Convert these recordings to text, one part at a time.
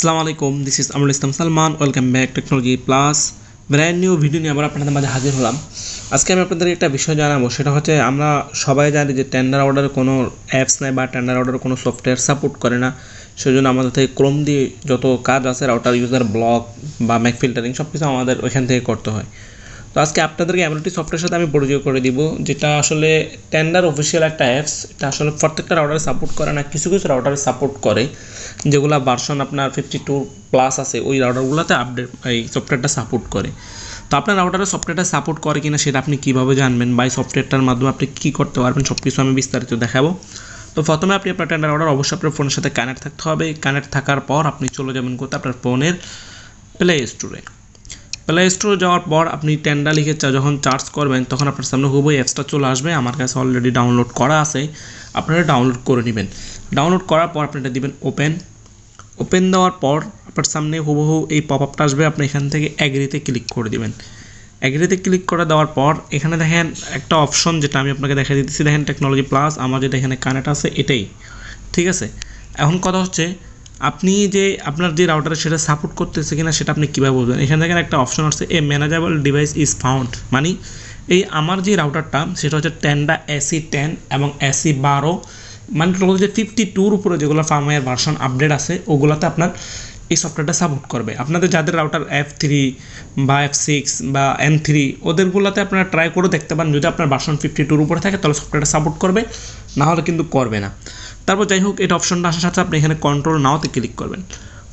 আসসালামু আলাইকুম this is Amrul Islam Salman welcome back technology plus brand new video নিয়ে আবার আপনাদের মাঝে হাজির হলাম আজকে আমি আপনাদের একটা বিষয় জানাবো সেটা হচ্ছে আমরা সবাই জানি যে টেন্ডার অর্ডার কোনো অ্যাপস নেয় বা টেন্ডার অর্ডার কোনো সফটওয়্যার সাপোর্ট করে না সেজন্য আমাদের থেকে ক্রোম দিয়ে যত কাজ আছে রাউটার ইউজার ব্লক বা ম্যাক ফিল্টারিং সব কিছু আমাদের ওইখান থেকে করতে হয় তো আজকে আপনাদেরকে অ্যাবিলিটি সফটওয়্যার সাথে আমি পরিচয় করে দিব যেটা আসলে টেন্ডার অফিসিয়াল একটা অ্যাপস এটা আসলে প্রত্যেকটা রাউটারে সাপোর্ট করে না কিছু কিছু রাউটারে সাপোর্ট করে যেগুলো ভার্সন আপনার ফিফটি টু প্লাস আছে ওই রাউটারগুলোতে আপডেট এই সফটওয়্যারটা সাপোর্ট করে তো আপনার রাউটারে সফটওয়্যারটা সাপোর্ট করে কিনা সেটা আপনি কীভাবে জানবেন বা এই সফটওয়্যারটার মাধ্যমে আপনি কী করতে পারবেন সব কিছু আমি বিস্তারিত দেখাবো তো প্রথমে আপনি আপনার টেন্ডার অর্ডার অবশ্যই আপনার ফোনের সাথে কানেক্ট থাকতে হবে কানেক্ট থাকার পর আপনি চলে যাবেন কোথাও আপনার ফোনের প্লে স্টোরে প্লে স্টোরে যাওয়ার পর আপনি টেন্ডা লিখে যখন চার্জ করবেন তখন আপনার সামনে খুবই অ্যাপসটা চলে আসবে আমার কাছে অলরেডি ডাউনলোড করা আছে আপনারা ডাউনলোড করে নেবেন ডাউনলোড করার পর আপনি এটা দেবেন ওপেন ওপেন দেওয়ার পর আপনার সামনে হুবহু এই পপ আপটা আসবে আপনি এখান থেকে অ্যাগ্রিতে ক্লিক করে দেবেন অ্যাগ্রিতে ক্লিক করে দেওয়ার পর এখানে দেখেন একটা অপশন যেটা আমি আপনাকে দেখা দিতেছি দেখেন টেকনোলজি প্লাস আমার যেটা এখানে কানেক্ট আছে এটাই ঠিক আছে এখন কথা হচ্ছে আপনি যে আপনার যে রাউটার সেটা সাপোর্ট করতেছে কিনা সেটা আপনি কীভাবে বলবেন এখানে দেখেন একটা অপশন আছে a manageable device is found মানে এই আমার যে রাউটারটা সেটা হচ্ছে টেনডা এসি টেন এবং এসি বারো e মানে টোটাল যে ফিফটি টুর উপরে যেগুলো ফার্মওয়্যার ভার্সন আপডেট আছে ওগুলোতে আপনার এই সফটওয়্যারটা সাপোর্ট করবে আপনাদের যাদের রাউটার এফ থ্রি বা এফ সিক্স বা এম থ্রি ওদেরগুলোতে আপনারা ট্রাই করে দেখতে পারেন যদি আপনার বাসন ফিফটি টুর উপরে থাকে তাহলে সফটওয়্যারটা সাপোর্ট করবে নাহলে কিন্তু করবে না তারপর যাই হোক এটা অপশনটা আসার সাথে আপনি এখানে কন্ট্রোল নাওতে ক্লিক করবেন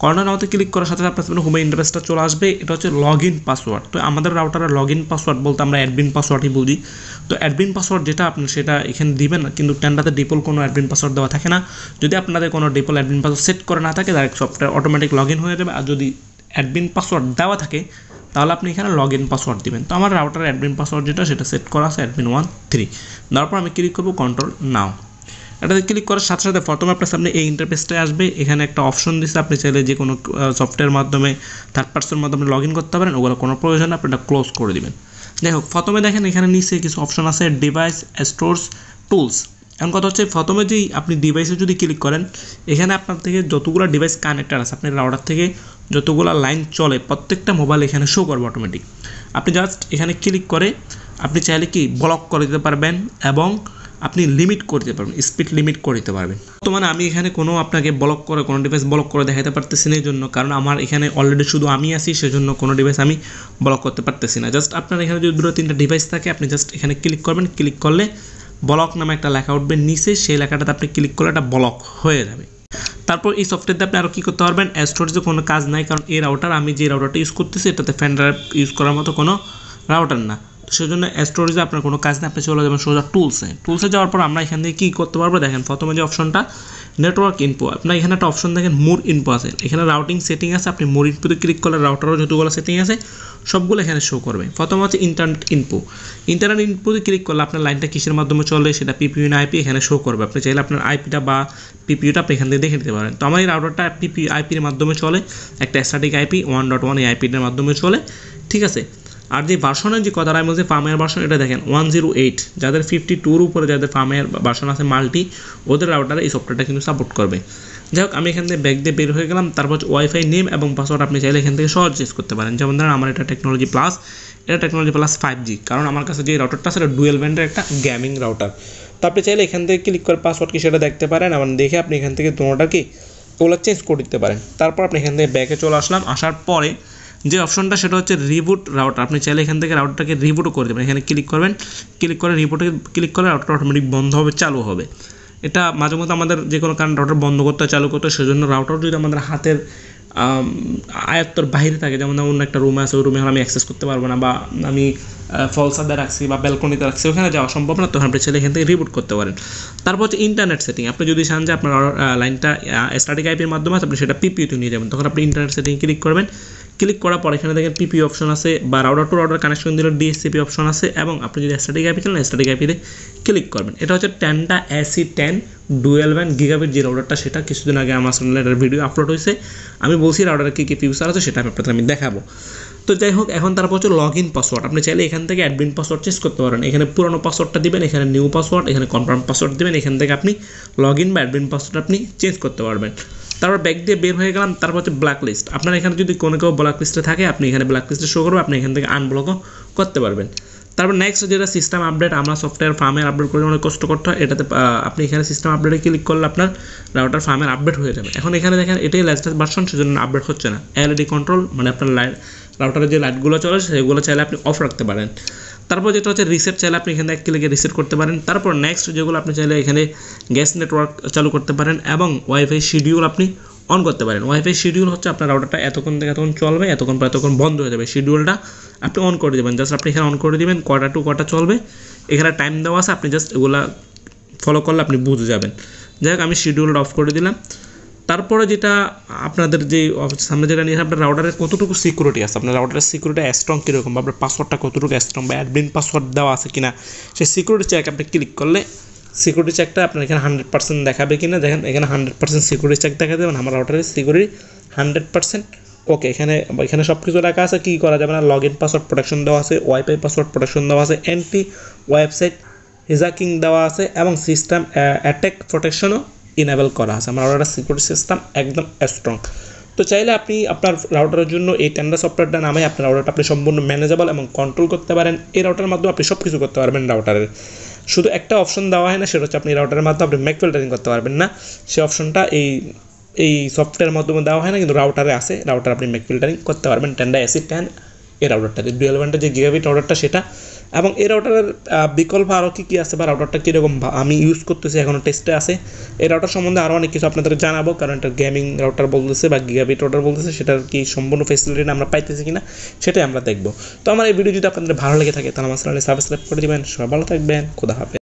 কর্নার নাওতে ক্লিক করার সাথে আপনার সামনে হোমের ইন্টারফেসটা চলে আসবে এটা হচ্ছে লগ ইন পাসওয়ার্ড তো আমাদের রাউটারের লগ ইন পাসওয়ার্ড বলতে আমরা অ্যাডমিন পাসওয়ার্ডই বলি তো অ্যাডমিন পাসওয়ার্ড যেটা আপনি সেটা এখানে দিবেন কিন্তু টেন্ডাতে ডিপোল কোনো অ্যাডমিন পাসওয়ার্ড দেওয়া থাকে না যদি আপনাদের কোনো ডিপোল অ্যাডমিন পাসওয়ার্ড সেট করা না থাকে direct software automatic log in হয়ে যাবে আর যদি অ্যাডমিন পাসওয়ার্ড দেওয়া থাকে তাহলে আপনি এখানে লগ ইন পাসওয়ার্ড দেবেন তো আমার রাউটার অ্যাডমিন পাসওয়ার্ড যেটা সেটা সেট করা আছে অ্যাডমিন ওয়ান থ্রি তারপর আমি ক্লিক করবো কন্ট্রোল নাও এটাতে ক্লিক করার সাথে সাথে প্রথমে আপনার সামনে এই ইন্টারফেসটা আসবে এখানে একটা অপশন দিচ্ছে আপনি চাইলে যে কোনো সফটওয়্যার মাধ্যমে থার্ড পার্সনের মাধ্যমে লগ ইন করতে পারেন ওগুলো কোনো প্রয়োজন আপনি এটা ক্লোজ করে দেবেন যাই হোক প্রথমে দেখেন এখানে নিচে কিছু অপশন আছে ডিভাইস স্টোরস টুলস এখন কথা হচ্ছে প্রথমে যেই আপনি ডিভাইসে যদি ক্লিক করেন এখানে আপনার থেকে যতগুলো ডিভাইস কানেক্টেড আছে আপনার রাউডার থেকে যতগুলো লাইন চলে প্রত্যেকটা মোবাইল এখানে শো করবে অটোমেটিক আপনি জাস্ট এখানে ক্লিক করে আপনি চাইলে কি ব্লক করে দিতে পারবেন এবং আপনি লিমিট করতে পারবেন স্পিড লিমিট করে দিতে পারবেন বর্তমানে আমি এখানে কোনো আপনাকে ব্লক করে কোনো ডিভাইস ব্লক করে দেখাতে পারতেছি না এই জন্য কারণ আমার এখানে অলরেডি শুধু আমি আছি সেজন্য কোনো ডিভাইস আমি ব্লক করতে পারতেছি না জাস্ট আপনার এখানে যদি দুটো তিনটা ডিভাইস থাকে আপনি জাস্ট এখানে ক্লিক করবেন ক্লিক করলে ব্লক নামে একটা লেখা উঠবে নিচে সেই লেখাটাতে আপনি ক্লিক করলে এটা ব্লক হয়ে যাবে তারপর এই সফটওয়্যারতে আপনি আরও কী করতে পারবেন অ্যাস্ট্রোজে কোনো কাজ নাই কারণ এই রাউটার আমি যে রাউটারটা ইউজ করতেছি এটাতে ফ্যান ড্রাইভ ইউজ করার মতো কোনো রাউটার না সেজন্য স্টোরেজে আপনার কোনো কাজ না আপনি চলে যাবেন সোজা টুলসে টুলসে যাওয়ার পর আমরা এখান থেকে কী করতে পারবো দেখেন প্রথমে যে অপশনটা নেটওয়ার্ক ইনপো আপনার এখানে একটা অপশন দেখেন মোর ইনপো আছে এখানে রাউটিং সেটিং আছে আপনি মোর ইনপোতে ক্লিক করলে রাউটারও যতগুলো সেটিং আছে সবগুলো এখানে শো করবে প্রথম হচ্ছে ইন্টারনেট ইনপো ইন্টারনেট ইনপোতে ক্লিক করলে আপনার লাইনটা কিসের মাধ্যমে চলে সেটা পিপিউ না আইপি এখানে শো করবে আপনি চাইলে আপনার আইপিটা বা পিপিউটা আপনি এখান থেকে দেখে নিতে পারেন তো আমার এই রাউটারটা পিপি আইপির মাধ্যমে চলে একটা static IP one dot one এই আইপিটার মাধ্যমে চলে ঠিক আছে আর যে বাসনের যে কথাটা আমি বলছি ফার্মের বাসন এটা দেখেন ওয়ান জিরো এইট যাদের ফিফটি টুর উপরে যাদের ফার্মের বাসন আছে মাল্টি ওদের রাউটারে এই সফটওয়্যারটা কিন্তু সাপোর্ট করবে যাই হোক আমি এখান থেকে ব্যাগ দিয়ে বের হয়ে গেলাম তারপর ওয়াইফাই নেম এবং পাসওয়ার্ড আপনি চাইলে এখান থেকে সহজ চেঞ্জ করতে পারেন যেমন ধরেন আমার এটা টেকনোলজি প্লাস এটা টেকনোলজি প্লাস ফাইভ জি কারণ আমার কাছে যে রাউটারটা সেটা ডুয়েল ব্যান্ডের একটা গেমিং রাউটার তো আপনি চাইলে এখান থেকে ক্লিক করে পাসওয়ার্ড কি সেটা দেখতে পারেন এবং দেখে আপনি এখান থেকে দোনোটা কি ওগুলো চেঞ্জ করে দিতে পারেন তারপর আপনি এখান থেকে ব্যাগে চলে আসলাম আসার পরে যে অপশনটা সেটা হচ্ছে রিবুট রাউটার আপনি চাইলে এখান থেকে রাউটারটাকে রিবুটও করে দেবেন এখানে ক্লিক করবেন ক্লিক করে রিবুটে ক্লিক করে রাউটার অটোমেটিক বন্ধ হবে চালু হবে এটা মাঝে মধ্যে আমাদের যে কোনো কারণে রাউটার বন্ধ করতে চালু করতে সেজন্য রাউটার যদি আমাদের হাতের আয়ত্তর বাইরে থাকে যেমন অন্য একটা রুম আছে ওই রুমে আমি অ্যাক্সেস করতে পারবো না বা আমি ফলসাদে রাখছি বা ব্যালকনিতে রাখছি ওখানে যাওয়া সম্ভব না তখন আপনি চাইলে এখান থেকে রিবুট করতে পারেন তারপর হচ্ছে ইন্টারনেট সেটিং আপনি যদি চান যে আপনার লাইনটা স্ট্যাটিক আইপির মাধ্যমে আপনি সেটা পিপিউতে নিয়ে যাবেন তখন আপনি ইন্টারনেট সেটিং ক্লিক করবেন ক্লিক করার পর এখানে দেখেন পিপি অপশন আছে বা রাউডার টু রাউডার কানেকশন দিলে ডিএসিপি অপশন আছে এবং আপনি যদি স্ট্যাটিক আইপি চান স্ট্যাটিক আইপিতে ক্লিক করবেন এটা হচ্ছে Tenda AC ten dual band gigabit যে রাউডারটা সেটা কিছুদিন আগে আমার চ্যানেলে এটার ভিডিও আপলোড হয়েছে আমি বলছি রাউডারের কী কী ফিউচার আছে সেটা আমি আপনাদের আমি দেখাবো তো যাই হোক এখন তারপর হচ্ছে লগ ইন পাসওয়ার্ড আপনি চাইলে এখান থেকে অ্যাডমিন পাসওয়ার্ড চেঞ্জ করতে পারেন এখানে পুরনো পাসওয়ার্ডটা দিবেন এখানে নিউ পাসওয়ার্ড এখানে কনফার্ম পাসওয়ার্ড দেবেন এখান থেকে আপনি লগ ইন বা অ্যাডমিন পাসওয়ার্ড আপনি চেঞ্জ করতে পারবেন তারপর ব্যাগ দিয়ে বের হয়ে গেলাম তারপর হচ্ছে ব্ল্যাক লিস্ট আপনার এখানে যদি কোনো কেউ ব্ল্যাক লিস্টে থাকে আপনি এখানে ব্ল্যাক লিস্টে শো করবে আপনি এখান থেকে আনব্লকও করতে পারবেন তারপর নেক্সট যেটা সিস্টেম আপডেট আমরা সফটওয়্যার ফার্মের আপডেট করলে অনেক কষ্ট করতে হয় এটাতে আপনি এখানে সিস্টেম আপডেটে ক্লিক করলে আপনার রাউটার ফার্মের আপডেট হয়ে যাবে এখন এখানে দেখেন এটাই লাস্ট ভার্সন সেজন্য আপডেট হচ্ছে না এলইডি কন্ট্রোল মানে আপনার লাইট রাউটারের যে লাইটগুলো চলে সেগুলো চাইলে আপনি অফ রাখতে পারেন তারপর যেটা হচ্ছে রিসেট চাইলে আপনি এখানে এক ক্লিকে রিসেট করতে পারেন তারপর নেক্সট যেগুলো আপনি চাইলে এখানে গ্যাস নেটওয়ার্ক চালু করতে পারেন এবং ওয়াইফাই শিডিউল আপনি অন করতে পারেন ওয়াইফাই শিডিউল হচ্ছে আপনার রাউটারটা এতক্ষণ থেকে এতক্ষণ চলবে এতক্ষণ পর এতক্ষণ বন্ধ হয়ে যাবে শিডিউলটা আপনি অন করে দেবেন জাস্ট আপনি এখানে অন করে দেবেন কটা টু কটা চলবে এখানে টাইম দেওয়া আছে আপনি জাস্ট এগুলা ফলো করলে আপনি বুঝে যাবেন যাই হোক আমি শিডিউলটা অফ করে দিলাম তারপরে যেটা আপনাদের যে সামনে যেটা নিয়ে আপনার রাউটারের কতটুকু সিকিউরিটি আছে আপনার রাউটারের সিকিউরিটি স্ট্রং কীরকম বা আপনার পাসওয়ার্ডটা কতটুকু স্ট্রং বা অ্যাডমিন পাসওয়ার্ড দেওয়া আছে কিনা সেই সিকিউরিটি চেক আপনি ক্লিক করলে সিকিউরিটি চেকটা আপনার এখানে হান্ড্রেড পার্সেন্ট দেখাবে কিনা দেখেন এখানে হান্ড্রেড পার্সেন্ট সিকিউরিটি চেক দেখা দেবেন আমার রাউটারের সিকিউরিটি হান্ড্রেড পার্সেন্ট ওকে এখানে এখানে সব কিছু রাখা আছে কী করা যাবে না লগ ইন পাসওয়ার্ড প্রোটেকশন দেওয়া আছে ওয়াইফাই পাসওয়ার্ড প্রোটেকশন দেওয়া আছে এন্টি ওয়েবসাইট হিজাকিং দেওয়া আছে এবং সিস্টেম অ্যাটাক প্রোটেকশনও ইনেবল করা আছে আমার রাউটারের সিকিউরিটি সিস্টেম একদম স্ট্রং তো চাইলে আপনি আপনার রাউটারের জন্য এই টেন্ডার সফটওয়্যারটা নামে আপনার রাউটারটা আপনি সম্পূর্ণ ম্যানেজেবল এবং কন্ট্রোল করতে পারেন এই রাউটারের মাধ্যমে আপনি সব কিছু করতে পারবেন রাউটারের শুধু একটা অপশন দেওয়া হয় না সেটা হচ্ছে আপনি রাউটারের মাধ্যমে আপনি ম্যাক ফিল্টারিং করতে পারবেন না সেই অপশনটা এই এই সফটওয়্যারের মাধ্যমে দেওয়া হয় না কিন্তু রাউটারে আছে রাউটার আপনি ম্যাক ফিল্টারিং করতে পারবেন টেন্ডা এসি টেন এই রাউটারটাতে ডুয়েল ভ্যান্টের যে গিগাবিট রাউটারটা সেটা এবং এই রাউটারের বিকল্প আরও কী কী আছে বা রাউটারটা কীরকম আমি ইউজ করতেছি এখনও টেস্টে আছে এই রাউটার সম্বন্ধে আরও অনেক কিছু আপনাদের জানাবো কারণ এটা গেমিং রাউটার বলতেছে বা গিগাবিট রাউটার বলতেছে সেটার কি সম্পূর্ণ ফেসিলিটি আমরা পাইতেছি কিনা সেটাই আমরা দেখবো তো আমার এই ভিডিও যদি আপনাদের ভালো লেগে থাকে তাহলে আমার চ্যানেলে সাবস্ক্রাইব করে দেবেন সবাই ভালো থাকবেন খুদা হবে